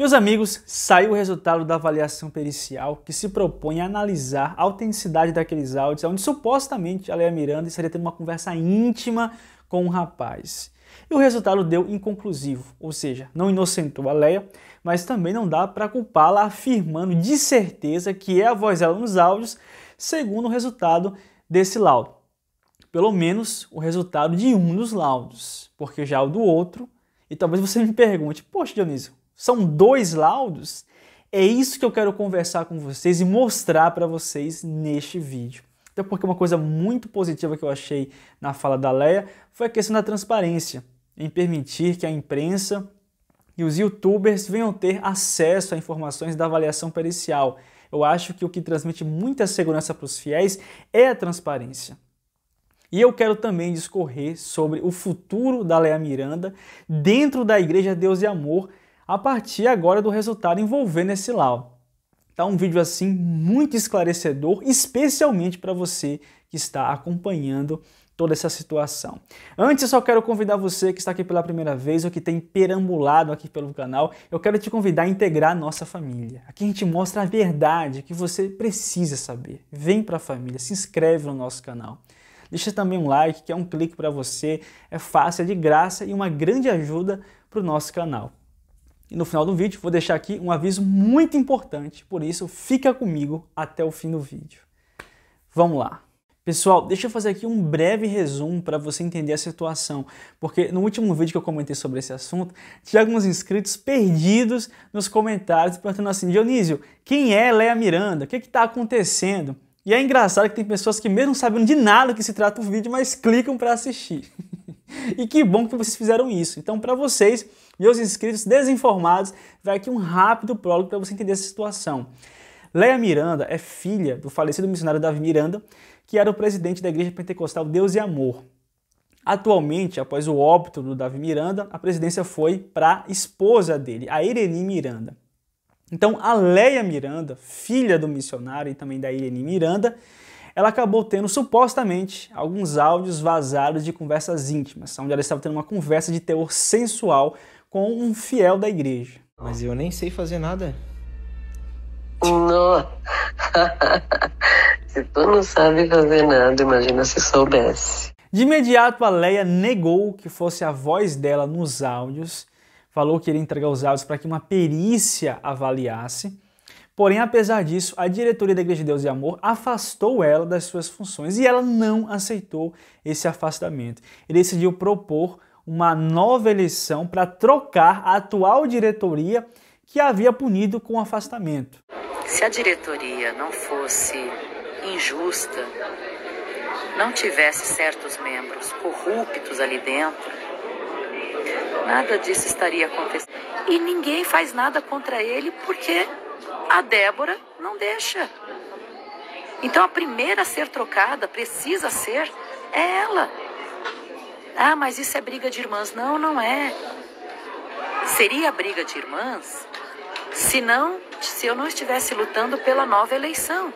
Meus amigos, saiu o resultado da avaliação pericial que se propõe a analisar a autenticidade daqueles áudios, onde supostamente a Leia Miranda estaria tendo uma conversa íntima com um rapaz. E o resultado deu inconclusivo, ou seja, não inocentou a Leia, mas também não dá para culpá-la afirmando de certeza que é a voz dela nos áudios, segundo o resultado desse laudo. Pelo menos o resultado de um dos laudos, porque já é o do outro. E talvez você me pergunte, poxa Dionísio, são dois laudos? É isso que eu quero conversar com vocês e mostrar para vocês neste vídeo. Até porque uma coisa muito positiva que eu achei na fala da Leia foi a questão da transparência, em permitir que a imprensa e os youtubers venham ter acesso a informações da avaliação pericial. Eu acho que o que transmite muita segurança para os fiéis é a transparência. E eu quero também discorrer sobre o futuro da Leia Miranda dentro da Igreja Deus e Amor a partir agora do resultado envolvendo esse lau. Tá um vídeo assim muito esclarecedor, especialmente para você que está acompanhando toda essa situação. Antes, eu só quero convidar você que está aqui pela primeira vez ou que tem perambulado aqui pelo canal, eu quero te convidar a integrar a nossa família. Aqui a gente mostra a verdade que você precisa saber. Vem para a família, se inscreve no nosso canal. Deixa também um like, que é um clique para você, é fácil, é de graça e uma grande ajuda para o nosso canal. E no final do vídeo vou deixar aqui um aviso muito importante, por isso fica comigo até o fim do vídeo. Vamos lá. Pessoal, deixa eu fazer aqui um breve resumo para você entender a situação, porque no último vídeo que eu comentei sobre esse assunto, tinha alguns inscritos perdidos nos comentários perguntando assim: Dionísio, quem é Leia Miranda? O que é está acontecendo? E é engraçado que tem pessoas que, mesmo sabendo de nada que se trata o vídeo, mas clicam para assistir. E que bom que vocês fizeram isso. Então, para vocês, meus inscritos desinformados, vai aqui um rápido prólogo para você entender essa situação. Leia Miranda é filha do falecido missionário Davi Miranda, que era o presidente da Igreja Pentecostal Deus e Amor. Atualmente, após o óbito do Davi Miranda, a presidência foi para a esposa dele, a Irene Miranda. Então, a Leia Miranda, filha do missionário e também da Irene Miranda, ela acabou tendo supostamente alguns áudios vazados de conversas íntimas, onde ela estava tendo uma conversa de teor sensual com um fiel da igreja. Mas eu nem sei fazer nada. Não. se tu não sabe fazer nada, imagina se soubesse. De imediato, a Leia negou que fosse a voz dela nos áudios, falou que iria entregar os áudios para que uma perícia avaliasse. Porém, apesar disso, a diretoria da Igreja de Deus e Amor afastou ela das suas funções e ela não aceitou esse afastamento. Ele decidiu propor uma nova eleição para trocar a atual diretoria que havia punido com o afastamento. Se a diretoria não fosse injusta, não tivesse certos membros corruptos ali dentro, nada disso estaria acontecendo. E ninguém faz nada contra ele porque a Débora não deixa. Então a primeira a ser trocada, precisa ser, é ela. Ah, mas isso é briga de irmãs. Não, não é. Seria briga de irmãs se não, se eu não estivesse lutando pela nova eleição.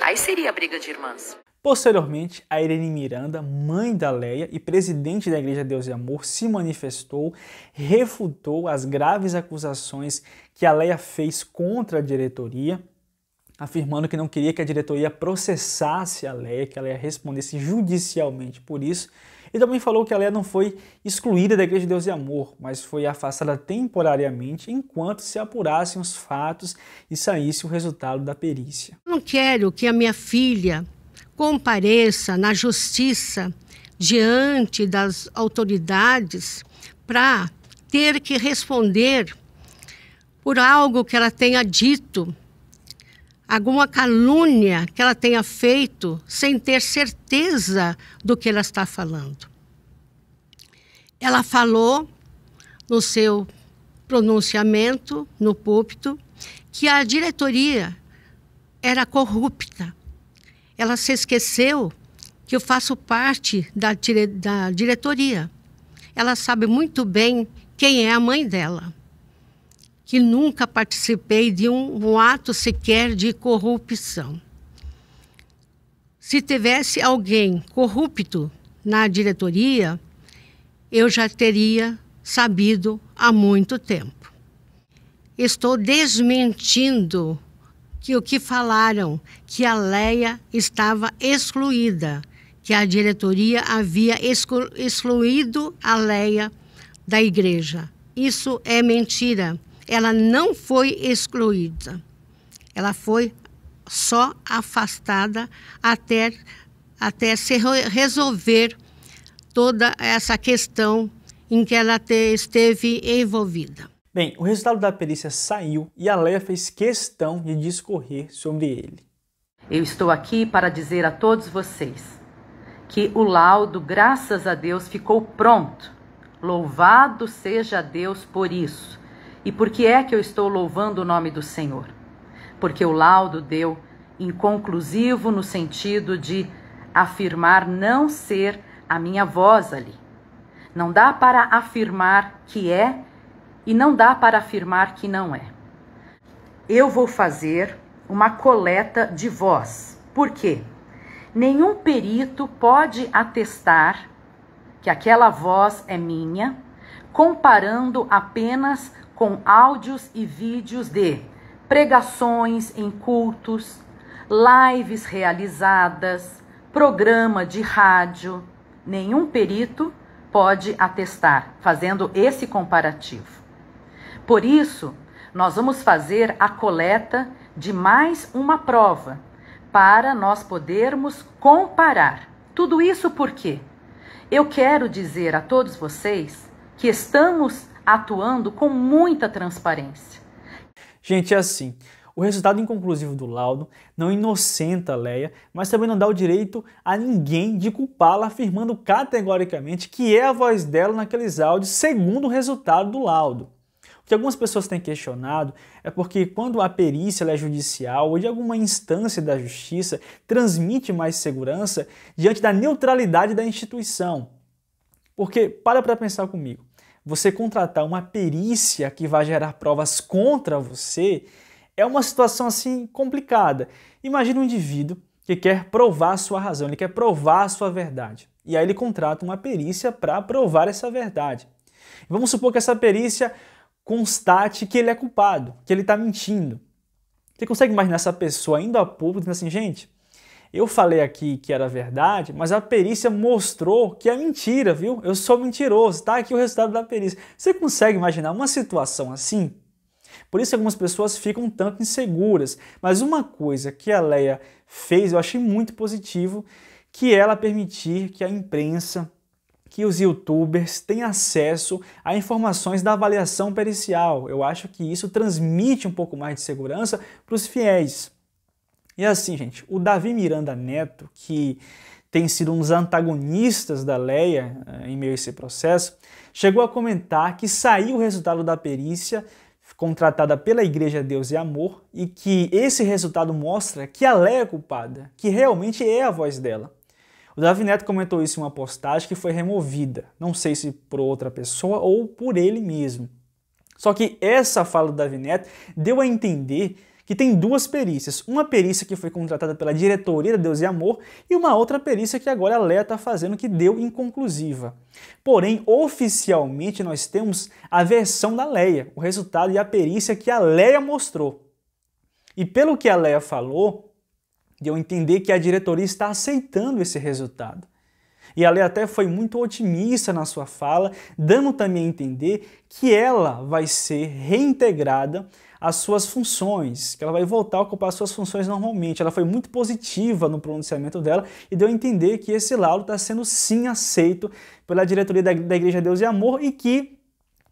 Aí seria briga de irmãs. Posteriormente, a Irene Miranda, mãe da Leia e presidente da Igreja Deus e Amor, se manifestou, refutou as graves acusações que a Leia fez contra a diretoria, afirmando que não queria que a diretoria processasse a Leia, que a Leia respondesse judicialmente por isso, e também falou que a Leia não foi excluída da Igreja Deus e Amor, mas foi afastada temporariamente enquanto se apurassem os fatos e saísse o resultado da perícia. Não quero que a minha filha compareça na justiça diante das autoridades para ter que responder por algo que ela tenha dito, alguma calúnia que ela tenha feito sem ter certeza do que ela está falando. Ela falou no seu pronunciamento no púlpito que a diretoria era corrupta ela se esqueceu que eu faço parte da, dire da diretoria. Ela sabe muito bem quem é a mãe dela, que nunca participei de um, um ato sequer de corrupção. Se tivesse alguém corrupto na diretoria, eu já teria sabido há muito tempo. Estou desmentindo que o que falaram, que a Leia estava excluída, que a diretoria havia excluído a Leia da igreja. Isso é mentira. Ela não foi excluída. Ela foi só afastada até, até se resolver toda essa questão em que ela te, esteve envolvida. Bem, o resultado da perícia saiu e a Leia fez questão de discorrer sobre ele. Eu estou aqui para dizer a todos vocês que o laudo, graças a Deus, ficou pronto. Louvado seja Deus por isso. E por que é que eu estou louvando o nome do Senhor? Porque o laudo deu inconclusivo no sentido de afirmar não ser a minha voz ali. Não dá para afirmar que é e não dá para afirmar que não é. Eu vou fazer uma coleta de voz. Por quê? Nenhum perito pode atestar que aquela voz é minha, comparando apenas com áudios e vídeos de pregações em cultos, lives realizadas, programa de rádio. Nenhum perito pode atestar, fazendo esse comparativo. Por isso, nós vamos fazer a coleta de mais uma prova para nós podermos comparar. Tudo isso por quê? Eu quero dizer a todos vocês que estamos atuando com muita transparência. Gente, é assim. O resultado inconclusivo do laudo não inocenta Leia, mas também não dá o direito a ninguém de culpá-la, afirmando categoricamente que é a voz dela naqueles áudios, segundo o resultado do laudo que algumas pessoas têm questionado é porque quando a perícia é judicial ou de alguma instância da justiça transmite mais segurança diante da neutralidade da instituição. Porque, para para pensar comigo, você contratar uma perícia que vai gerar provas contra você é uma situação assim complicada. Imagina um indivíduo que quer provar sua razão, ele quer provar sua verdade. E aí ele contrata uma perícia para provar essa verdade. Vamos supor que essa perícia constate que ele é culpado, que ele está mentindo. Você consegue imaginar essa pessoa indo a público dizendo assim, gente, eu falei aqui que era verdade, mas a perícia mostrou que é mentira, viu? Eu sou mentiroso, está aqui o resultado da perícia. Você consegue imaginar uma situação assim? Por isso algumas pessoas ficam um tanto inseguras. Mas uma coisa que a Leia fez, eu achei muito positivo, que ela permitir que a imprensa que os youtubers têm acesso a informações da avaliação pericial. Eu acho que isso transmite um pouco mais de segurança para os fiéis. E assim, gente, o Davi Miranda Neto, que tem sido um dos antagonistas da Leia eh, em meio a esse processo, chegou a comentar que saiu o resultado da perícia contratada pela Igreja Deus e Amor e que esse resultado mostra que a Leia é culpada, que realmente é a voz dela. O Davi Neto comentou isso em uma postagem que foi removida, não sei se por outra pessoa ou por ele mesmo. Só que essa fala do Davi Neto deu a entender que tem duas perícias. Uma perícia que foi contratada pela diretoria da Deus e Amor e uma outra perícia que agora a Leia está fazendo que deu inconclusiva. Porém, oficialmente nós temos a versão da Leia, o resultado e a perícia que a Leia mostrou. E pelo que a Leia falou, de eu entender que a diretoria está aceitando esse resultado. E ela até foi muito otimista na sua fala, dando também a entender que ela vai ser reintegrada às suas funções, que ela vai voltar a ocupar suas funções normalmente. Ela foi muito positiva no pronunciamento dela e deu a entender que esse laudo está sendo sim aceito pela diretoria da, da Igreja Deus e Amor e que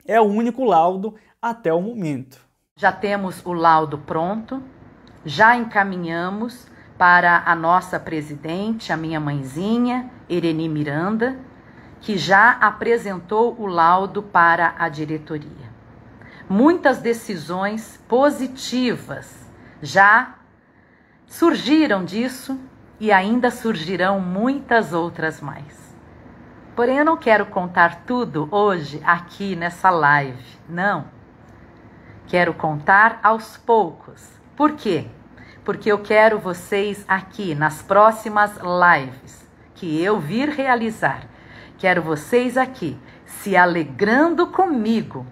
é o único laudo até o momento. Já temos o laudo pronto, já encaminhamos para a nossa presidente, a minha mãezinha, Irene Miranda, que já apresentou o laudo para a diretoria. Muitas decisões positivas já surgiram disso e ainda surgirão muitas outras mais. Porém, eu não quero contar tudo hoje aqui nessa live, não. Quero contar aos poucos. Por quê? porque eu quero vocês aqui nas próximas lives que eu vir realizar. Quero vocês aqui se alegrando comigo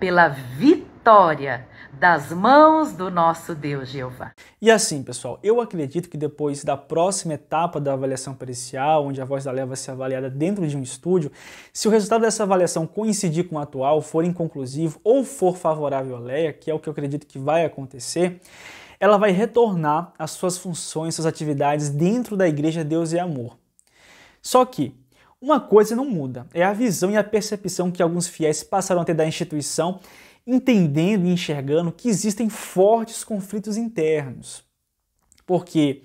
pela vitória das mãos do nosso Deus Jeová. E assim, pessoal, eu acredito que depois da próxima etapa da avaliação pericial, onde a voz da leva vai ser avaliada dentro de um estúdio, se o resultado dessa avaliação coincidir com o atual, for inconclusivo ou for favorável à Leia, que é o que eu acredito que vai acontecer, ela vai retornar às suas funções, suas atividades dentro da igreja Deus e Amor. Só que uma coisa não muda, é a visão e a percepção que alguns fiéis passaram a ter da instituição, entendendo e enxergando que existem fortes conflitos internos. Porque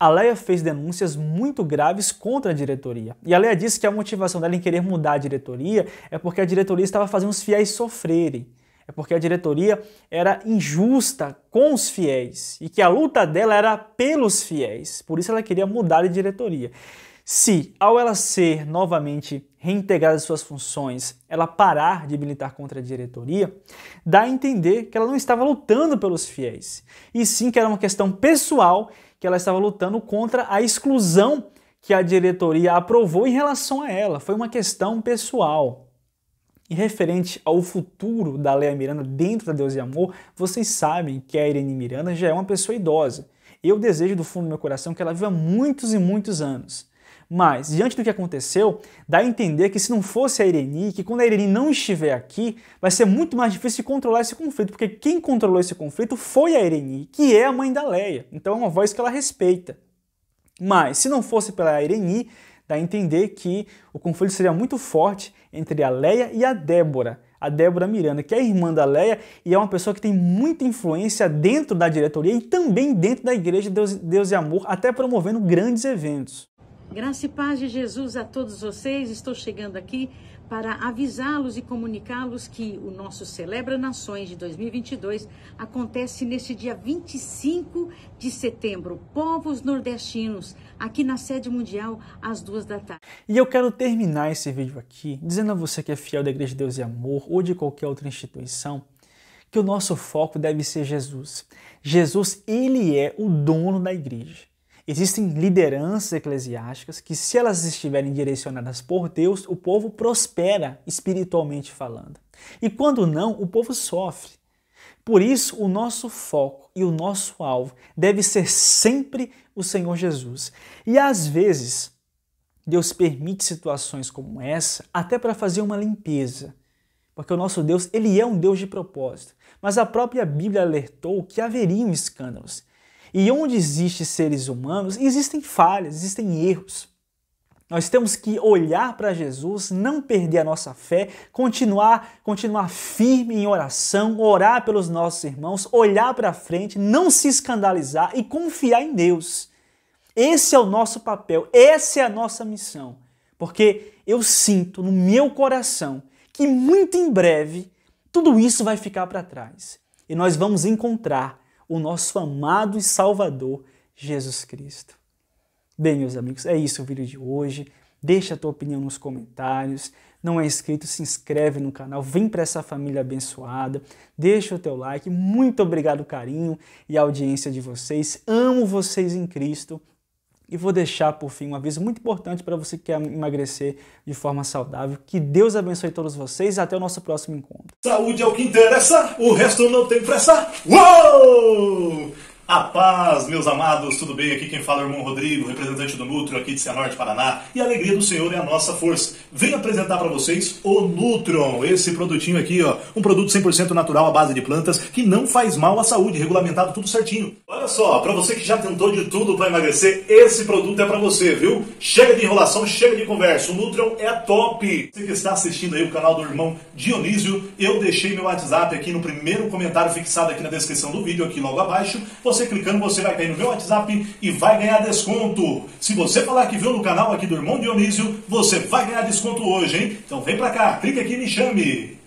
a Leia fez denúncias muito graves contra a diretoria. E a Leia disse que a motivação dela em querer mudar a diretoria é porque a diretoria estava fazendo os fiéis sofrerem é porque a diretoria era injusta com os fiéis e que a luta dela era pelos fiéis. Por isso ela queria mudar de diretoria. Se, ao ela ser novamente reintegrada às suas funções, ela parar de militar contra a diretoria, dá a entender que ela não estava lutando pelos fiéis, e sim que era uma questão pessoal que ela estava lutando contra a exclusão que a diretoria aprovou em relação a ela. Foi uma questão pessoal. E referente ao futuro da Leia Miranda dentro da Deus e Amor, vocês sabem que a Irene Miranda já é uma pessoa idosa. Eu desejo do fundo do meu coração que ela viva muitos e muitos anos. Mas, diante do que aconteceu, dá a entender que se não fosse a Irene, que quando a Irene não estiver aqui, vai ser muito mais difícil de controlar esse conflito, porque quem controlou esse conflito foi a Irene, que é a mãe da Leia. Então é uma voz que ela respeita. Mas, se não fosse pela Irene, dá a entender que o conflito seria muito forte entre a Leia e a Débora. A Débora Miranda, que é irmã da Leia e é uma pessoa que tem muita influência dentro da diretoria e também dentro da Igreja Deus, Deus e Amor, até promovendo grandes eventos. Graça e paz de Jesus a todos vocês. Estou chegando aqui para avisá-los e comunicá-los que o nosso Celebra Nações de 2022 acontece neste dia 25 de setembro, povos nordestinos, aqui na sede mundial, às duas da tarde. E eu quero terminar esse vídeo aqui dizendo a você que é fiel da Igreja de Deus e Amor ou de qualquer outra instituição que o nosso foco deve ser Jesus. Jesus, ele é o dono da igreja. Existem lideranças eclesiásticas que, se elas estiverem direcionadas por Deus, o povo prospera espiritualmente falando. E quando não, o povo sofre. Por isso, o nosso foco e o nosso alvo deve ser sempre o Senhor Jesus. E às vezes, Deus permite situações como essa até para fazer uma limpeza. Porque o nosso Deus, ele é um Deus de propósito. Mas a própria Bíblia alertou que haveriam escândalos. E onde existem seres humanos, existem falhas, existem erros. Nós temos que olhar para Jesus, não perder a nossa fé, continuar, continuar firme em oração, orar pelos nossos irmãos, olhar para frente, não se escandalizar e confiar em Deus. Esse é o nosso papel, essa é a nossa missão. Porque eu sinto no meu coração que muito em breve tudo isso vai ficar para trás e nós vamos encontrar o nosso amado e Salvador Jesus Cristo. Bem, meus amigos, é isso o vídeo de hoje. Deixa a tua opinião nos comentários. Não é inscrito, se inscreve no canal, vem para essa família abençoada. Deixa o teu like. Muito obrigado, carinho e audiência de vocês. Amo vocês em Cristo e vou deixar por fim um aviso muito importante para você que quer emagrecer de forma saudável. Que Deus abençoe todos vocês e até o nosso próximo encontro. Saúde é o que interessa, o resto não tem pressa. Uou! A paz, meus amados, tudo bem? Aqui quem fala é o irmão Rodrigo, representante do Nutro aqui de Cianorte, Paraná. E a alegria do Senhor é a nossa força. Venho apresentar para vocês o Nutrion, esse produtinho aqui, ó, um produto 100% natural à base de plantas que não faz mal à saúde, regulamentado tudo certinho. Olha só, para você que já tentou de tudo para emagrecer, esse produto é para você, viu? Chega de enrolação, chega de conversa. O Nutrion é top. Você que está assistindo aí o canal do irmão Dionísio, eu deixei meu WhatsApp aqui no primeiro comentário fixado aqui na descrição do vídeo, aqui logo abaixo. Você você clicando, você vai cair no meu WhatsApp e vai ganhar desconto. Se você falar que viu no canal aqui do Irmão Dionísio, você vai ganhar desconto hoje, hein? Então vem pra cá, clica aqui e me chame.